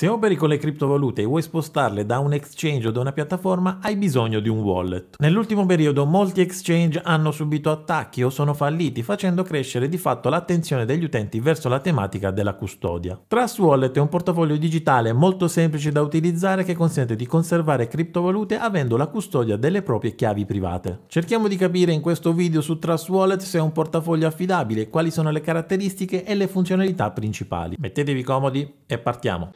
Se operi con le criptovalute e vuoi spostarle da un exchange o da una piattaforma, hai bisogno di un wallet. Nell'ultimo periodo molti exchange hanno subito attacchi o sono falliti, facendo crescere di fatto l'attenzione degli utenti verso la tematica della custodia. Trust Wallet è un portafoglio digitale molto semplice da utilizzare che consente di conservare criptovalute avendo la custodia delle proprie chiavi private. Cerchiamo di capire in questo video su Trust Wallet se è un portafoglio affidabile, quali sono le caratteristiche e le funzionalità principali. Mettetevi comodi e partiamo!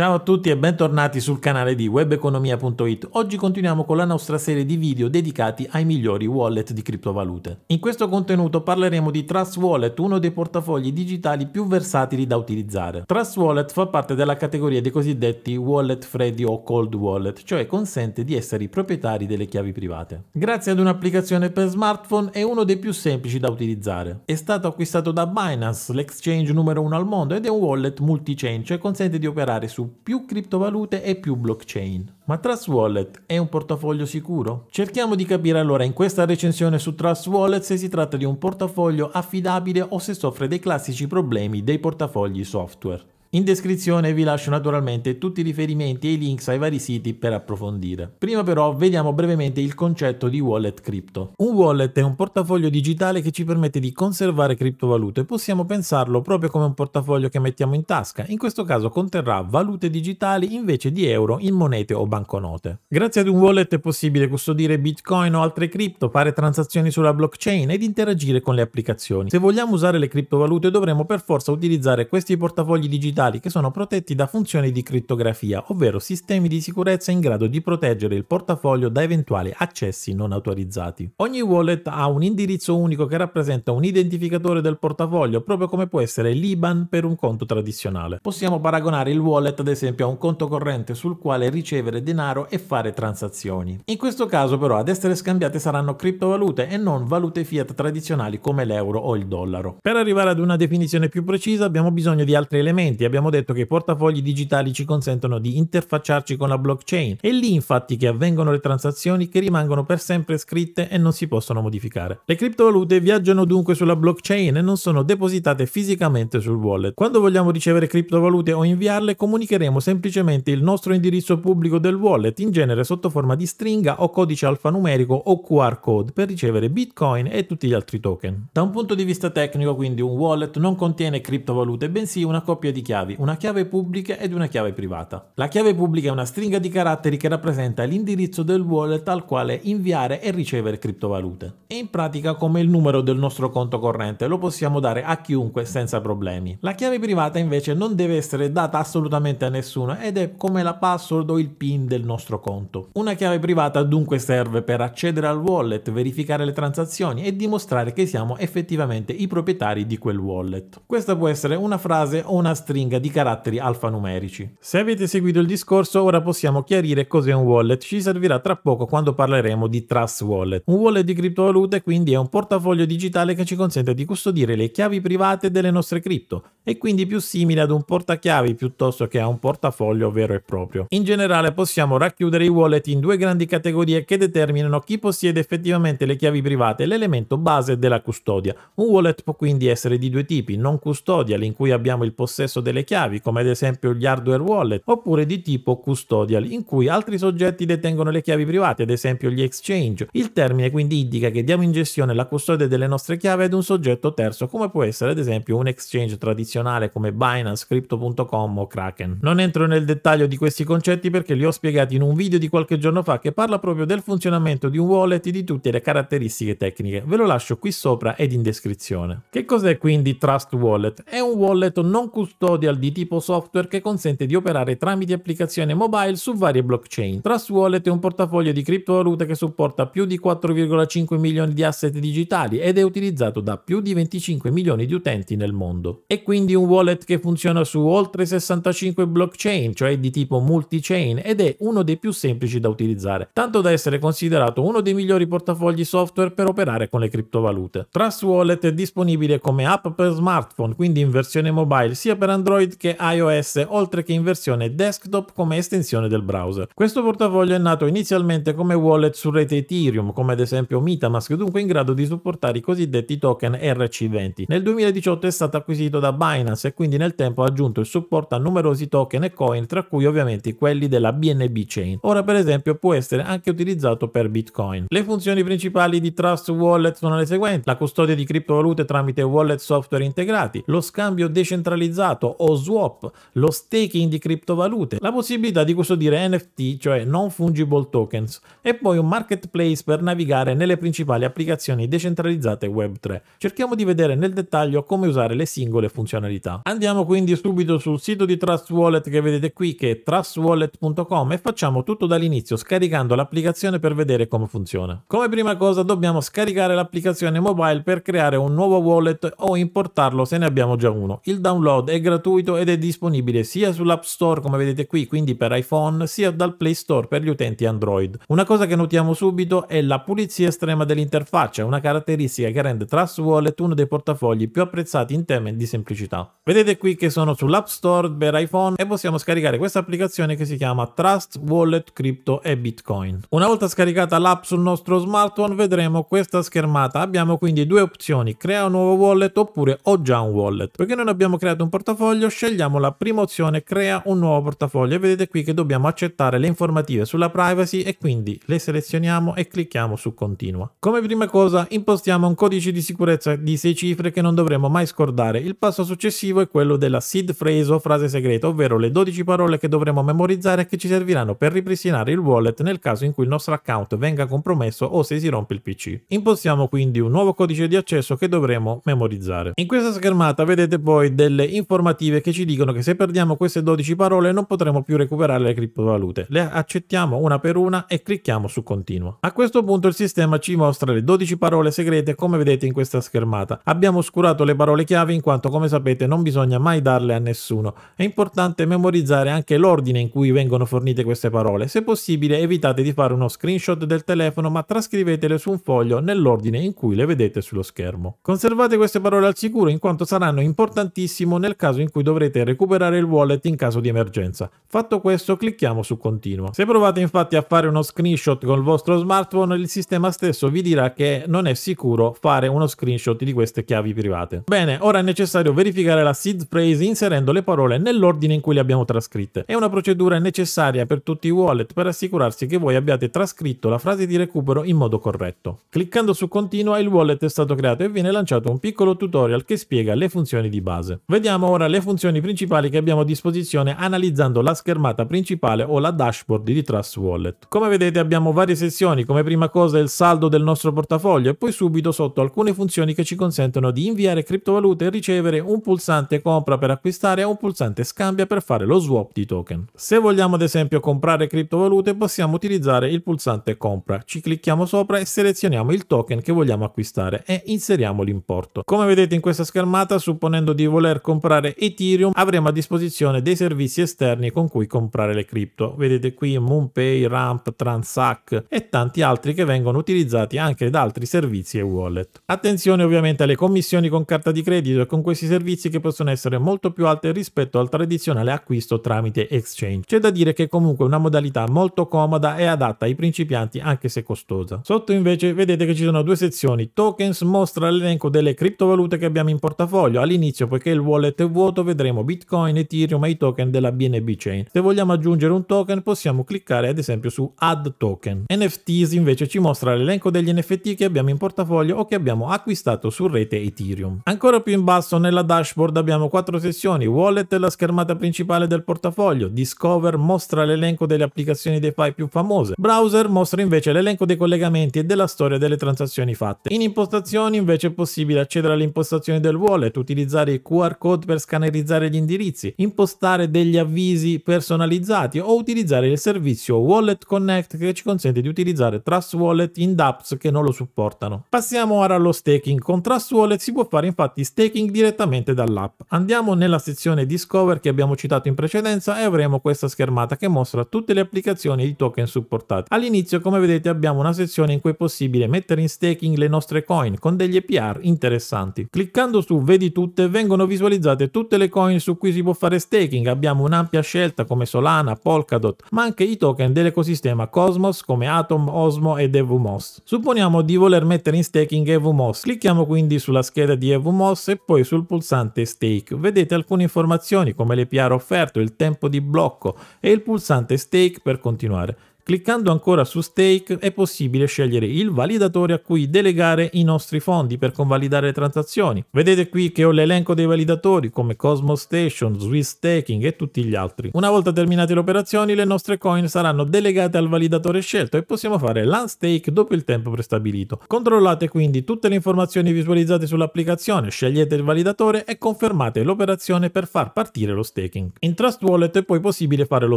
Ciao a tutti e bentornati sul canale di webeconomia.it. Oggi continuiamo con la nostra serie di video dedicati ai migliori wallet di criptovalute. In questo contenuto parleremo di Trust Wallet, uno dei portafogli digitali più versatili da utilizzare. Trust Wallet fa parte della categoria dei cosiddetti wallet freddi o cold wallet, cioè consente di essere i proprietari delle chiavi private. Grazie ad un'applicazione per smartphone è uno dei più semplici da utilizzare. È stato acquistato da Binance, l'exchange numero uno al mondo, ed è un wallet multi-chain, cioè consente di operare su più criptovalute e più blockchain. Ma Trust Wallet è un portafoglio sicuro? Cerchiamo di capire allora in questa recensione su Trust Wallet se si tratta di un portafoglio affidabile o se soffre dei classici problemi dei portafogli software. In descrizione vi lascio naturalmente tutti i riferimenti e i links ai vari siti per approfondire. Prima però vediamo brevemente il concetto di wallet crypto. Un wallet è un portafoglio digitale che ci permette di conservare criptovalute possiamo pensarlo proprio come un portafoglio che mettiamo in tasca, in questo caso conterrà valute digitali invece di euro in monete o banconote. Grazie ad un wallet è possibile custodire bitcoin o altre cripto, fare transazioni sulla blockchain ed interagire con le applicazioni. Se vogliamo usare le criptovalute dovremo per forza utilizzare questi portafogli digitali digitali che sono protetti da funzioni di criptografia, ovvero sistemi di sicurezza in grado di proteggere il portafoglio da eventuali accessi non autorizzati. Ogni wallet ha un indirizzo unico che rappresenta un identificatore del portafoglio, proprio come può essere l'IBAN per un conto tradizionale. Possiamo paragonare il wallet ad esempio a un conto corrente sul quale ricevere denaro e fare transazioni. In questo caso però ad essere scambiate saranno criptovalute e non valute fiat tradizionali come l'euro o il dollaro. Per arrivare ad una definizione più precisa abbiamo bisogno di altri elementi, abbiamo detto che i portafogli digitali ci consentono di interfacciarci con la blockchain. È lì infatti che avvengono le transazioni che rimangono per sempre scritte e non si possono modificare. Le criptovalute viaggiano dunque sulla blockchain e non sono depositate fisicamente sul wallet. Quando vogliamo ricevere criptovalute o inviarle, comunicheremo semplicemente il nostro indirizzo pubblico del wallet, in genere sotto forma di stringa o codice alfanumerico o QR code per ricevere Bitcoin e tutti gli altri token. Da un punto di vista tecnico, quindi, un wallet non contiene criptovalute, bensì una coppia di chiavi chiavi, una chiave pubblica ed una chiave privata. La chiave pubblica è una stringa di caratteri che rappresenta l'indirizzo del wallet al quale inviare e ricevere criptovalute. È in pratica come il numero del nostro conto corrente, lo possiamo dare a chiunque senza problemi. La chiave privata invece non deve essere data assolutamente a nessuno ed è come la password o il PIN del nostro conto. Una chiave privata dunque serve per accedere al wallet, verificare le transazioni e dimostrare che siamo effettivamente i proprietari di quel wallet. Questa può essere una frase o una stringa stringa di caratteri alfanumerici. Se avete seguito il discorso, ora possiamo chiarire cos'è un wallet. Ci servirà tra poco quando parleremo di Trust Wallet. Un wallet di criptovalute quindi è un portafoglio digitale che ci consente di custodire le chiavi private delle nostre cripto e quindi più simile ad un portachiavi piuttosto che a un portafoglio vero e proprio. In generale possiamo racchiudere i wallet in due grandi categorie che determinano chi possiede effettivamente le chiavi private, l'elemento base della custodia. Un wallet può quindi essere di due tipi, non custodia, in cui abbiamo il possesso delle delle chiavi, come ad esempio gli hardware wallet, oppure di tipo custodial, in cui altri soggetti detengono le chiavi private, ad esempio gli exchange. Il termine quindi indica che diamo in gestione la custodia delle nostre chiavi ad un soggetto terzo, come può essere ad esempio un exchange tradizionale come Binance, Crypto.com o Kraken. Non entro nel dettaglio di questi concetti perché li ho spiegati in un video di qualche giorno fa che parla proprio del funzionamento di un wallet e di tutte le caratteristiche tecniche. Ve lo lascio qui sopra ed in descrizione. Che cos'è quindi Trust Wallet? È un wallet non custodial tutorial di tipo software che consente di operare tramite applicazione mobile su varie blockchain. Trust Wallet è un portafoglio di criptovalute che supporta più di 4,5 milioni di asset digitali ed è utilizzato da più di 25 milioni di utenti nel mondo. È quindi un wallet che funziona su oltre 65 blockchain, cioè di tipo multi-chain, ed è uno dei più semplici da utilizzare, tanto da essere considerato uno dei migliori portafogli software per operare con le criptovalute. Trust Wallet è disponibile come app per smartphone, quindi in versione mobile sia per Android Android che iOS, oltre che in versione desktop come estensione del browser. Questo portafoglio è nato inizialmente come wallet su rete Ethereum, come ad esempio Metamask, dunque in grado di supportare i cosiddetti token RC20. Nel 2018 è stato acquisito da Binance e quindi nel tempo ha aggiunto il supporto a numerosi token e coin, tra cui ovviamente quelli della BNB Chain. Ora per esempio può essere anche utilizzato per Bitcoin. Le funzioni principali di Trust Wallet sono le seguenti: la custodia di criptovalute tramite wallet software integrati, lo scambio decentralizzato o swap, lo staking di criptovalute, la possibilità di custodire NFT, cioè non fungible tokens, e poi un marketplace per navigare nelle principali applicazioni decentralizzate Web3. Cerchiamo di vedere nel dettaglio come usare le singole funzionalità. Andiamo quindi subito sul sito di Trust Wallet che vedete qui che è trustwallet.com e facciamo tutto dall'inizio scaricando l'applicazione per vedere come funziona. Come prima cosa dobbiamo scaricare l'applicazione mobile per creare un nuovo wallet o importarlo se ne abbiamo già uno. Il download è gratuito gratuito ed è disponibile sia sull'App Store come vedete qui, quindi per iPhone, sia dal Play Store per gli utenti Android. Una cosa che notiamo subito è la pulizia estrema dell'interfaccia, una caratteristica che rende Trust Wallet uno dei portafogli più apprezzati in tema di semplicità. Vedete qui che sono sull'App Store per iPhone e possiamo scaricare questa applicazione che si chiama Trust Wallet Crypto e Bitcoin. Una volta scaricata l'app sul nostro smartphone vedremo questa schermata. Abbiamo quindi due opzioni, crea un nuovo wallet oppure ho già un wallet. Perché non abbiamo creato un portafoglio portafoglio scegliamo la prima opzione crea un nuovo portafoglio e vedete qui che dobbiamo accettare le informative sulla privacy e quindi le selezioniamo e clicchiamo su continua. Come prima cosa impostiamo un codice di sicurezza di 6 cifre che non dovremo mai scordare. Il passo successivo è quello della seed phrase o frase segreta, ovvero le 12 parole che dovremo memorizzare e che ci serviranno per ripristinare il wallet nel caso in cui il nostro account venga compromesso o se si rompe il PC. Impostiamo quindi un nuovo codice di accesso che dovremo memorizzare. In questa schermata vedete poi delle informative normative che ci dicono che se perdiamo queste 12 parole non potremo più recuperare le criptovalute. Le accettiamo una per una e clicchiamo su continuo. A questo punto il sistema ci mostra le 12 parole segrete come vedete in questa schermata. Abbiamo oscurato le parole chiave in quanto come sapete non bisogna mai darle a nessuno. È importante memorizzare anche l'ordine in cui vengono fornite queste parole. Se possibile evitate di fare uno screenshot del telefono ma trascrivetele su un foglio nell'ordine in cui le vedete sullo schermo. Conservate queste parole al sicuro in quanto saranno importantissimo nel caso in cui cui dovrete recuperare il wallet in caso di emergenza. Fatto questo clicchiamo su continua. Se provate infatti a fare uno screenshot con il vostro smartphone il sistema stesso vi dirà che non è sicuro fare uno screenshot di queste chiavi private. Bene, ora è necessario verificare la seed phrase inserendo le parole nell'ordine in cui le abbiamo trascritte. È una procedura necessaria per tutti i wallet per assicurarsi che voi abbiate trascritto la frase di recupero in modo corretto. Cliccando su continua il wallet è stato creato e viene lanciato un piccolo tutorial che spiega le funzioni di base. Vediamo ora le funzioni funzioni principali che abbiamo a disposizione analizzando la schermata principale o la dashboard di Trust Wallet. Come vedete abbiamo varie sezioni, come prima cosa il saldo del nostro portafoglio e poi subito sotto alcune funzioni che ci consentono di inviare criptovalute e ricevere un pulsante compra per acquistare e un pulsante scambia per fare lo swap di token. Se vogliamo ad esempio comprare criptovalute possiamo utilizzare il pulsante compra, ci clicchiamo sopra e selezioniamo il token che vogliamo acquistare e inseriamo l'importo. Come vedete in questa schermata supponendo di voler comprare ETH Ethereum avremo a disposizione dei servizi esterni con cui comprare le cripto. Vedete qui MoonPay, Ramp, Transac e tanti altri che vengono utilizzati anche da altri servizi e wallet. Attenzione ovviamente alle commissioni con carta di credito e con questi servizi che possono essere molto più alte rispetto al tradizionale acquisto tramite exchange. C'è da dire che è comunque una modalità molto comoda e adatta ai principianti anche se costosa. Sotto invece vedete che ci sono due sezioni. Tokens mostra l'elenco delle criptovalute che abbiamo in portafoglio. All'inizio poiché il wallet è vuoto mercato vedremo Bitcoin, Ethereum e i token della BNB Chain. Se vogliamo aggiungere un token possiamo cliccare ad esempio su Add Token. NFTs invece ci mostra l'elenco degli NFT che abbiamo in portafoglio o che abbiamo acquistato su rete Ethereum. Ancora più in basso nella dashboard abbiamo quattro sessioni, Wallet è la schermata principale del portafoglio, Discover mostra l'elenco delle applicazioni DeFi più famose, Browser mostra invece l'elenco dei collegamenti e della storia delle transazioni fatte. In impostazioni invece è possibile accedere alle impostazioni del wallet, utilizzare il QR code per scannerare parametrizzare gli indirizzi, impostare degli avvisi personalizzati o utilizzare il servizio Wallet Connect che ci consente di utilizzare Trust Wallet in dApps che non lo supportano. Passiamo ora allo staking. Con Trust Wallet si può fare infatti staking direttamente dall'app. Andiamo nella sezione Discover che abbiamo citato in precedenza e avremo questa schermata che mostra tutte le applicazioni di token supportati. All'inizio come vedete abbiamo una sezione in cui è possibile mettere in staking le nostre coin con degli EPR interessanti. Cliccando su vedi tutte vengono visualizzate tutte le le coin su cui si può fare staking abbiamo un'ampia scelta come Solana, Polkadot, ma anche i token dell'ecosistema Cosmos come Atom, Osmo ed EVMOS. Supponiamo di voler mettere in staking EVMOS, clicchiamo quindi sulla scheda di EVMOS e poi sul pulsante Stake. Vedete alcune informazioni come le PR offerto, il tempo di blocco e il pulsante Stake per continuare. Cliccando ancora su Stake è possibile scegliere il validatore a cui delegare i nostri fondi per convalidare le transazioni. Vedete qui che ho l'elenco dei validatori come Cosmos Station, Swiss Staking e tutti gli altri. Una volta terminate le operazioni le nostre coin saranno delegate al validatore scelto e possiamo fare l'unstake dopo il tempo prestabilito. Controllate quindi tutte le informazioni visualizzate sull'applicazione, scegliete il validatore e confermate l'operazione per far partire lo staking. In Trust Wallet è poi possibile fare lo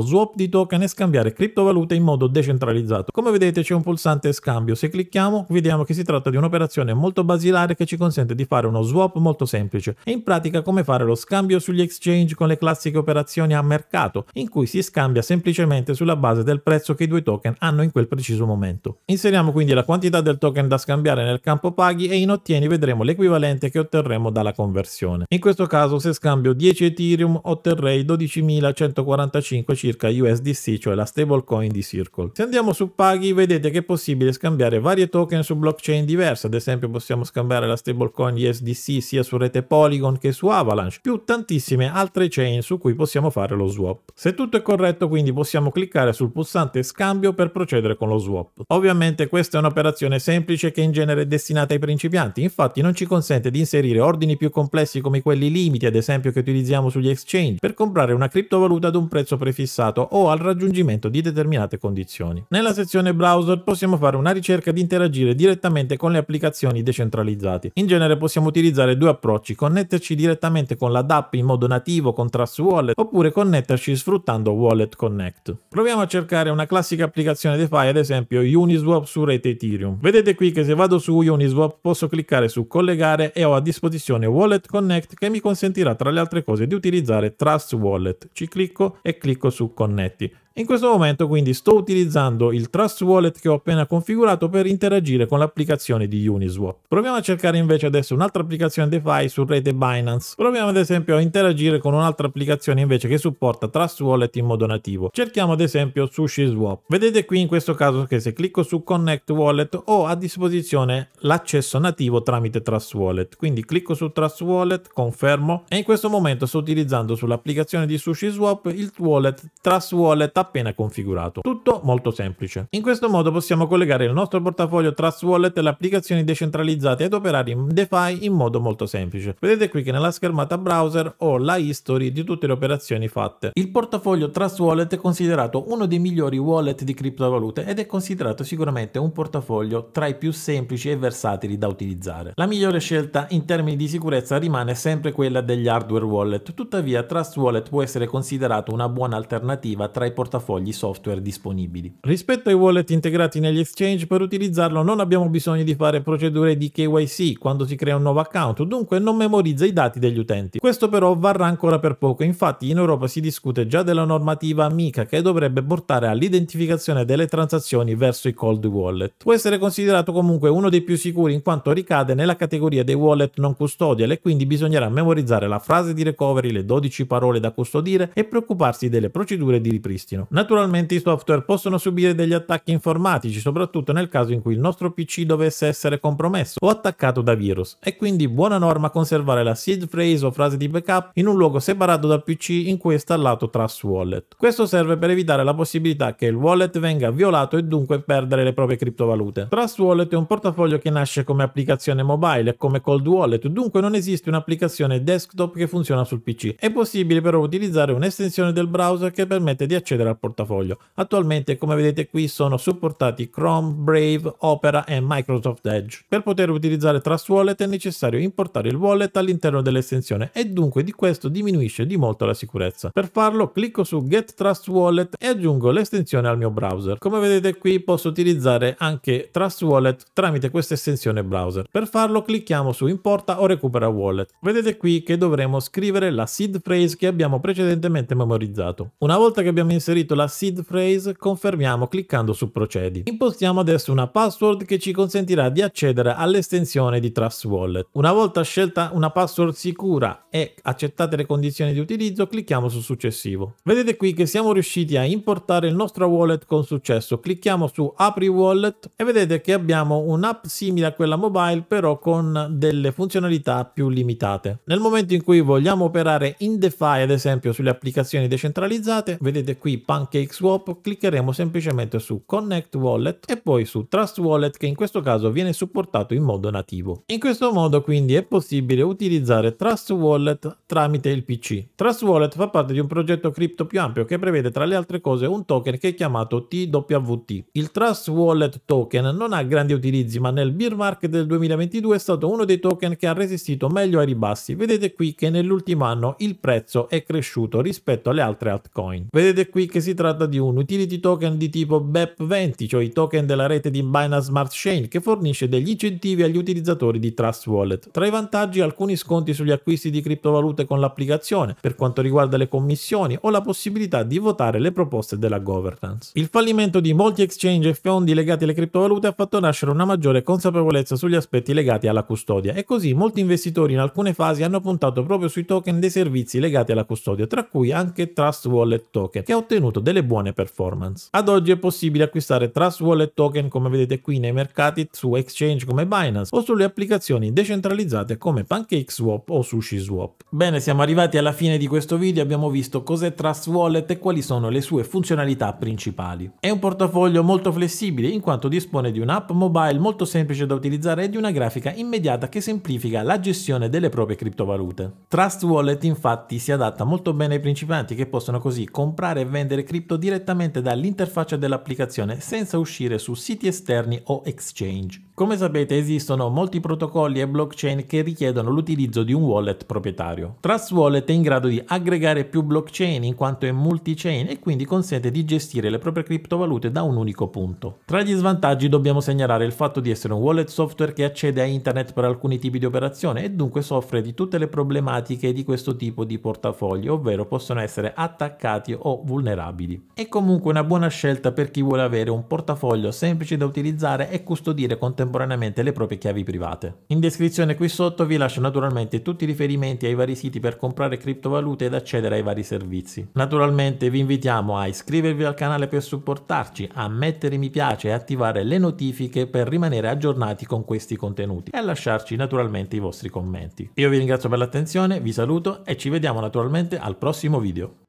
swap di token e scambiare criptovalute in modo modo decentralizzato. Come vedete c'è un pulsante scambio, se clicchiamo vediamo che si tratta di un'operazione molto basilare che ci consente di fare uno swap molto semplice e in pratica come fare lo scambio sugli exchange con le classiche operazioni a mercato in cui si scambia semplicemente sulla base del prezzo che i due token hanno in quel preciso momento. Inseriamo quindi la quantità del token da scambiare nel campo paghi e in ottieni vedremo l'equivalente che otterremo dalla conversione. In questo caso se scambio 10 Ethereum otterrei 12.145 circa USDC cioè la stablecoin di Siro. Circle. Se andiamo su paghi vedete che è possibile scambiare varie token su blockchain diverse, ad esempio possiamo scambiare la stablecoin USDC sia su rete Polygon che su Avalanche, più tantissime altre chain su cui possiamo fare lo swap. Se tutto è corretto quindi possiamo cliccare sul pulsante scambio per procedere con lo swap. Ovviamente questa è un'operazione semplice che in genere è destinata ai principianti, infatti non ci consente di inserire ordini più complessi come quelli limiti ad esempio che utilizziamo sugli exchange per comprare una criptovaluta ad un prezzo prefissato o al raggiungimento di determinate condizioni condizioni. Nella sezione browser possiamo fare una ricerca di interagire direttamente con le applicazioni decentralizzate. In genere possiamo utilizzare due approcci, connetterci direttamente con la DAP in modo nativo con Trust Wallet oppure connetterci sfruttando Wallet Connect. Proviamo a cercare una classica applicazione DeFi, ad esempio Uniswap su rete Ethereum. Vedete qui che se vado su Uniswap posso cliccare su collegare e ho a disposizione Wallet Connect che mi consentirà tra le altre cose di utilizzare Trust Wallet. Ci clicco e clicco su connetti. In questo momento quindi sto utilizzando il Trust Wallet che ho appena configurato per interagire con l'applicazione di Uniswap. Proviamo a cercare invece adesso un'altra applicazione DeFi su rete Binance. Proviamo ad esempio a interagire con un'altra applicazione invece che supporta Trust Wallet in modo nativo. Cerchiamo ad esempio SushiSwap. Vedete qui in questo caso che se clicco su Connect Wallet ho a disposizione l'accesso nativo tramite Trust Wallet. Quindi clicco su Trust Wallet, confermo e in questo momento sto utilizzando sull'applicazione di SushiSwap il wallet Trust Wallet appena configurato. Tutto molto semplice. In questo modo possiamo collegare il nostro portafoglio Trust Wallet alle applicazioni decentralizzate ed operare in DeFi in modo molto semplice. Vedete qui che nella schermata browser ho la history di tutte le operazioni fatte. Il portafoglio Trust Wallet è considerato uno dei migliori wallet di criptovalute ed è considerato sicuramente un portafoglio tra i più semplici e versatili da utilizzare. La migliore scelta in termini di sicurezza rimane sempre quella degli hardware wallet, tuttavia Trust Wallet può essere considerato una buona alternativa tra i portafogli portafogli software disponibili. Rispetto ai wallet integrati negli exchange, per utilizzarlo non abbiamo bisogno di fare procedure di KYC quando si crea un nuovo account, dunque non memorizza i dati degli utenti. Questo però varrà ancora per poco, infatti in Europa si discute già della normativa MICA che dovrebbe portare all'identificazione delle transazioni verso i cold wallet. Può essere considerato comunque uno dei più sicuri in quanto ricade nella categoria dei wallet non custodial e quindi bisognerà memorizzare la frase di recovery, le 12 parole da custodire e preoccuparsi delle procedure di ripristino necessario. Naturalmente i software possono subire degli attacchi informatici, soprattutto nel caso in cui il nostro PC dovesse essere compromesso o attaccato da virus, È quindi buona norma conservare la seed phrase o frase di backup in un luogo separato dal PC in cui è installato Trust Wallet. Questo serve per evitare la possibilità che il wallet venga violato e dunque perdere le proprie criptovalute. Trust Wallet è un portafoglio che nasce come applicazione mobile come cold wallet, dunque non esiste un'applicazione desktop che funziona sul PC. È possibile però utilizzare un'estensione del browser che permette di accedere a dal portafoglio. Attualmente, come vedete qui, sono supportati Chrome, Brave, Opera e Microsoft Edge. Per poter utilizzare Trust Wallet è necessario importare il wallet all'interno dell'estensione e dunque di questo diminuisce di molto la sicurezza. Per farlo clicco su Get Trust Wallet e aggiungo l'estensione al mio browser. Come vedete qui posso utilizzare anche Trust Wallet tramite questa estensione browser. Per farlo clicchiamo su Importa o Recupera Wallet. Vedete qui che dovremo scrivere la seed phrase che abbiamo precedentemente memorizzato. Una volta che abbiamo inserito inserito la seed phrase, confermiamo cliccando su procedi. Impostiamo adesso una password che ci consentirà di accedere all'estensione di Trust Wallet. Una volta scelta una password sicura e accettate le condizioni di utilizzo, clicchiamo su successivo. Vedete qui che siamo riusciti a importare il nostro wallet con successo. Clicchiamo su apri wallet e vedete che abbiamo un'app simile a quella mobile però con delle funzionalità più limitate. Nel momento in cui vogliamo operare in DeFi ad esempio sulle applicazioni decentralizzate, vedete qui PancakeSwap cliccheremo semplicemente su Connect Wallet e poi su Trust Wallet che in questo caso viene supportato in modo nativo. In questo modo quindi è possibile utilizzare Trust Wallet tramite il PC. Trust Wallet fa parte di un progetto cripto più ampio che prevede tra le altre cose un token che è chiamato TWT. Il Trust Wallet token non ha grandi utilizzi ma nel beer market del 2022 è stato uno dei token che ha resistito meglio ai ribassi. Vedete qui che nell'ultimo anno il prezzo è cresciuto rispetto alle altre altcoin. Vedete qui che si tratta di un utility token di tipo BEP20, cioè i token della rete di Binance Smart Chain, che fornisce degli incentivi agli utilizzatori di Trust Wallet. Tra i vantaggi alcuni sconti sugli acquisti di criptovalute con l'applicazione, per quanto riguarda le commissioni o la possibilità di votare le proposte della governance. Il fallimento di molti exchange e fondi legati alle criptovalute ha fatto nascere una maggiore consapevolezza sugli aspetti legati alla custodia e così molti investitori in alcune fasi hanno puntato proprio sui token dei servizi legati alla custodia, tra cui anche Trust Wallet Token, che ha ottenuto ottenuto delle buone performance. Ad oggi è possibile acquistare Trust Wallet token come vedete qui nei mercati su exchange come Binance o sulle applicazioni decentralizzate come PancakeSwap o SushiSwap. Bene, siamo arrivati alla fine di questo video, abbiamo visto cos'è Trust Wallet e quali sono le sue funzionalità principali. È un portafoglio molto flessibile in quanto dispone di un'app mobile molto semplice da utilizzare e di una grafica immediata che semplifica la gestione delle proprie criptovalute. Trust Wallet infatti si adatta molto bene ai principianti che possono così comprare e vendere vendere cripto direttamente dall'interfaccia dell'applicazione senza uscire su siti esterni o exchange. Come sapete esistono molti protocolli e blockchain che richiedono l'utilizzo di un wallet proprietario. Trust Wallet è in grado di aggregare più blockchain in quanto è multi-chain e quindi consente di gestire le proprie criptovalute da un unico punto. Tra gli svantaggi dobbiamo segnalare il fatto di essere un wallet software che accede a internet per alcuni tipi di operazione e dunque soffre di tutte le problematiche di questo tipo di portafogli, ovvero possono essere attaccati o vulnerabili. È comunque una buona scelta per chi vuole avere un portafoglio semplice da utilizzare e custodire contenuti contemporaneamente le proprie chiavi private. In descrizione qui sotto vi lascio naturalmente tutti i riferimenti ai vari siti per comprare criptovalute ed accedere ai vari servizi. Naturalmente vi invitiamo a iscrivervi al canale per supportarci, a mettere mi piace e attivare le notifiche per rimanere aggiornati con questi contenuti e a lasciarci naturalmente i vostri commenti. Io vi ringrazio per l'attenzione, vi saluto e ci vediamo naturalmente al prossimo video.